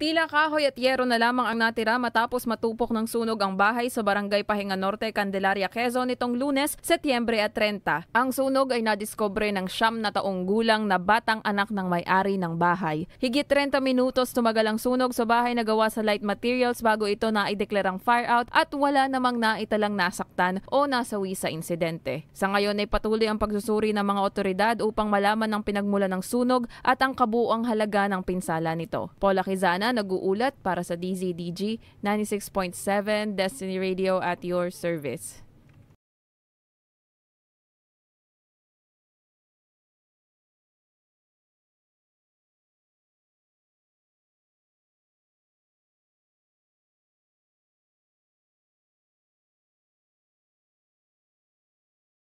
Tila kahoy at yero na lamang ang natira matapos matupok ng sunog ang bahay sa Barangay Pahinga Norte, Candelaria, Quezon nitong lunes, Setyembre at 30. Ang sunog ay nadiskobre ng siyam na taong gulang na batang anak ng may-ari ng bahay. Higit 30 minutos tumagal ang sunog sa bahay na gawa sa light materials bago ito naideklarang fire out at wala namang naitalang nasaktan o nasawi sa insidente. Sa ngayon ay patuloy ang pagsusuri ng mga otoridad upang malaman ang pinagmula ng sunog at ang kabuang halaga ng pinsala nito. Paula Kizana, nag-uulat para sa DZDG 96.7 Destiny Radio at your service.